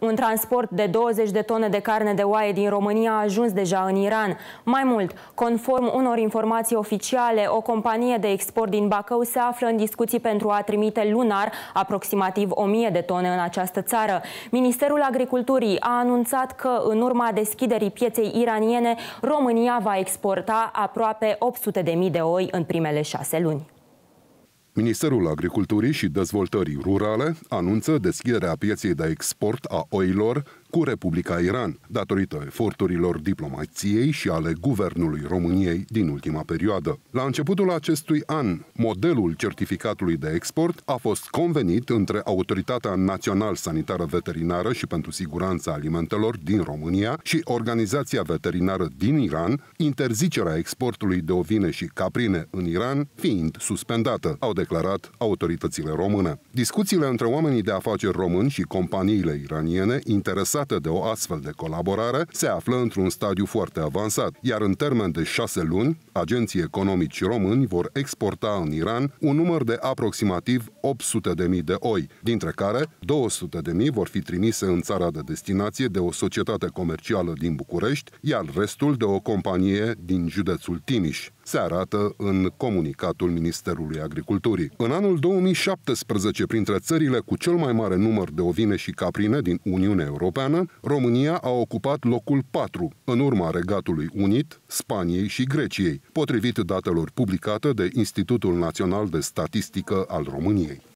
Un transport de 20 de tone de carne de oaie din România a ajuns deja în Iran. Mai mult, conform unor informații oficiale, o companie de export din Bacău se află în discuții pentru a trimite lunar aproximativ 1000 de tone în această țară. Ministerul Agriculturii a anunțat că, în urma deschiderii pieței iraniene, România va exporta aproape 800.000 de oi în primele șase luni. Ministerul Agriculturii și Dezvoltării Rurale anunță deschiderea pieței de export a oilor cu Republica Iran, datorită eforturilor diplomației și ale guvernului României din ultima perioadă. La începutul acestui an, modelul certificatului de export a fost convenit între Autoritatea Național Sanitară Veterinară și pentru Siguranța Alimentelor din România și Organizația Veterinară din Iran, interzicerea exportului de ovine și caprine în Iran fiind suspendată, au declarat autoritățile române. Discuțiile între oamenii de afaceri români și companiile iraniene interesate amenințată de o astfel de colaborare, se află într-un stadiu foarte avansat, iar în termen de șase luni, agenții economici români vor exporta în Iran un număr de aproximativ 800.000 de oi, dintre care 200.000 vor fi trimise în țara de destinație de o societate comercială din București, iar restul de o companie din județul Timiș se arată în comunicatul Ministerului Agriculturii. În anul 2017, printre țările cu cel mai mare număr de ovine și caprine din Uniunea Europeană, Europeană, România a ocupat locul 4, în urma Regatului Unit, Spaniei și Greciei, potrivit datelor publicate de Institutul Național de Statistică al României.